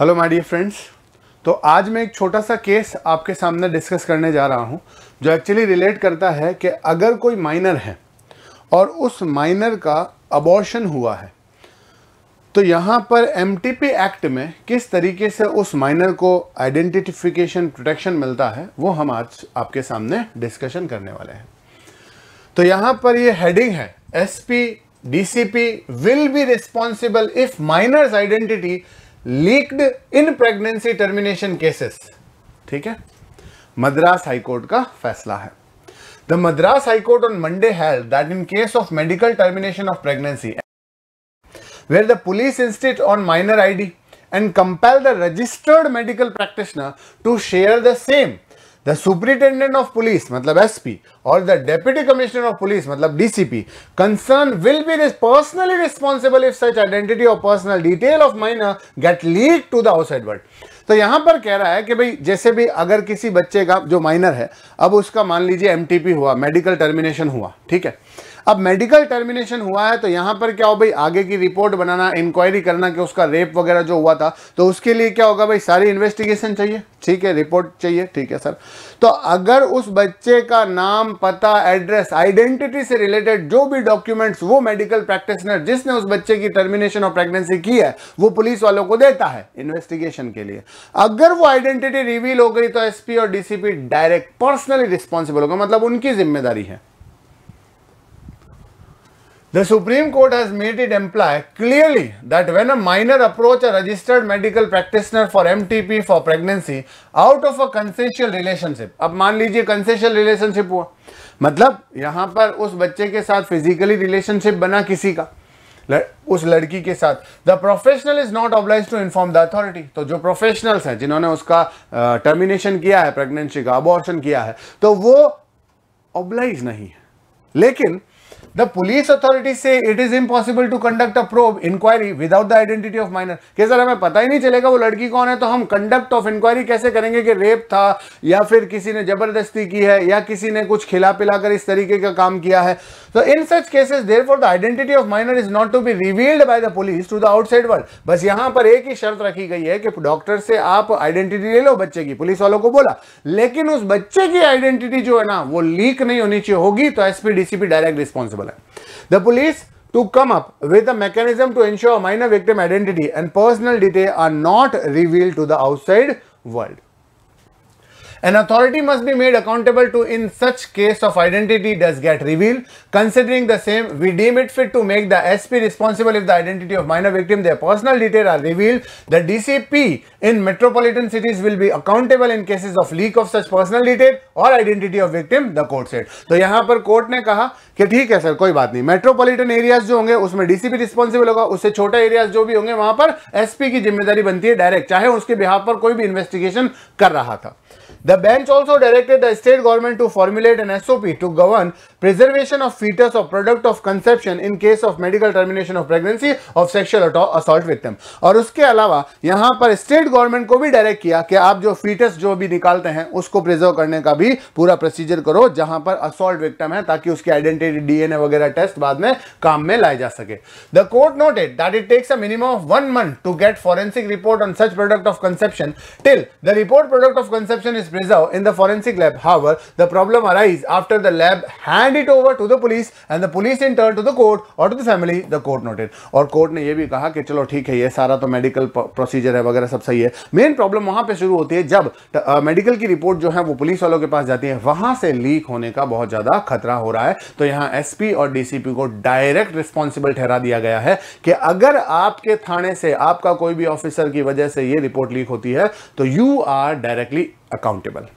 Hello my dear friends तो आज मैं एक छोटा सा केस आपके सामने डिस्कस करने जा रहा हूं जो एक्चुअली रिलेट करता है कि अगर कोई माइनर है और उस माइनर का अबॉर्शन हुआ है तो यहां पर एम एक्ट में किस तरीके से उस माइनर को आइडेंटिफिकेशन प्रोटेक्शन मिलता है वो हम आज आपके सामने डिस्कशन करने वाले हैं तो यहाँ पर ये हेडिंग है S P will be responsible if minors identity leaked in pregnancy termination cases ठीक है मद्रास हाईकोर्ट का फैसला है the Madras high court on Monday held that in case of medical termination of pregnancy where the police insist on minor I D and compel the registered medical practitioner to share the same the superintendent of police मतलब SP और the deputy commissioner of police मतलब DCP concern will be personally responsible if such identity और personal detail of minor get leaked to the outside world तो यहां पर कह रहा है कि भाई जैसे भी अगर किसी बच्चे का जो माइनर है अब उसका मान लीजिए एमटीपी हुआ मेडिकल टर्मिनेशन हुआ ठीक है अब मेडिकल टर्मिनेशन हुआ है तो यहां पर क्या हो भाई आगे की रिपोर्ट बनाना इंक्वायरी करना कि उसका रेप वगैरह जो हुआ था तो उसके लिए क्या होगा भाई सारी इन्वेस्टिगेशन चाहिए ठीक है रिपोर्ट चाहिए ठीक है सर तो अगर उस बच्चे का नाम पता एड्रेस आइडेंटिटी से रिलेटेड जो भी डॉक्यूमेंट्स वो मेडिकल प्रैक्टिसनर जिसने उस बच्चे की टर्मिनेशन और प्रेगनेंसी की है वो पुलिस वालों को देता है इन्वेस्टिगेशन के लिए अगर वो आइडेंटिटी रिवील हो गई तो एसपी और डीसीपी डायरेक्ट पर्सनली रिस्पॉन्सिबल होगा मतलब उनकी जिम्मेदारी है The Supreme Court has made it imply clearly that when a minor approach a registered medical practitioner for MTP for pregnancy out of a consensual relationship, अब मान लीजिए consensual relationship हुआ मतलब यहां पर उस बच्चे के साथ फिजिकली रिलेशनशिप बना किसी का उस लड़की के साथ the professional is not oblige to inform the authority तो जो प्रोफेशनल्स हैं जिन्होंने उसका टर्मिनेशन uh, किया है प्रेगनेंसी का अबॉर्शन किया है तो वो ऑब्लाइज नहीं है लेकिन द पुलिस अथॉरिटी से it is impossible to conduct a probe inquiry without the identity of minor कि सर हमें पता ही नहीं चलेगा वो लड़की कौन है तो हम कंडक्ट ऑफ इंक्वायरी कैसे करेंगे कि रेप था या फिर किसी ने जबरदस्ती की है या किसी ने कुछ खिला पिला कर इस तरीके का काम किया है तो in such cases there for the identity of minor is not to be revealed by the police to the outside world बस यहां पर एक ही शर्त रखी गई है कि डॉक्टर से आप आइडेंटिटी ले लो बच्चे की पुलिस वालों को बोला लेकिन उस बच्चे की आइडेंटिटी जो है ना वो लीक नहीं होनी चाहिए होगी तो SP DCP direct responsible The police to come up with a mechanism to ensure minor victim identity and personal detail are not revealed to the outside world. An authority must be made accountable to in such case of identity does get revealed. Considering the same, we deem it fit to make the SP responsible if the identity of minor victim, their personal details are revealed. The DCP in metropolitan cities will be accountable in cases of leak of such personal detail or identity of victim, the court said. तो यहाँ पर court ने कहा कि ठीक है sir कोई बात नहीं मेट्रोपॉलिटन एरियाज जो होंगे उसमें डीसीपी रिस्पॉन्सिबल होगा उससे छोटा एरियाज जो भी होंगे वहां पर एसपी की जिम्मेदारी बनती है डायरेक्ट चाहे उसके बिहार पर कोई भी इन्वेस्टिगेशन कर रहा था The bench also directed the state government to formulate an SOP to govern preservation of fetus of product of conception in case of medical termination of pregnancy of sexual assault victim और उसके अलावा यहां पर state government को भी direct किया कि आप जो फीटस जो भी निकालते हैं उसको प्रिजर्व करने का भी पूरा प्रोसीजर करो जहां पर असोल्ट विक्टिम है ताकि उसकी आइडेंटिटी डीएनए वगैरह टेस्ट बाद में काम में लाए जा सके the court noted that it takes a minimum of one month to get forensic report on such product of conception till the report product of conception is preserve in the forensic lab however the problem arise after the lab hand hand it over to the police and the police in turn to the court और to the family the court noted और court ने यह भी कहा कि चलो ठीक है ये सारा तो मेडिकल प्रोसीजर है वगैरह सब सही है मेन प्रॉब्लम वहां पे शुरू होती है जब मेडिकल uh, की रिपोर्ट जो है वो पुलिस वालों के पास जाती है वहां से लीक होने का बहुत ज्यादा खतरा हो रहा है तो यहां एसपी और डीसीपी को डायरेक्ट रिस्पॉन्सिबल ठहरा दिया गया है कि अगर आपके थाने से आपका कोई भी ऑफिसर की वजह से ये रिपोर्ट लीक होती है तो यू आर डायरेक्टली अकाउंटेबल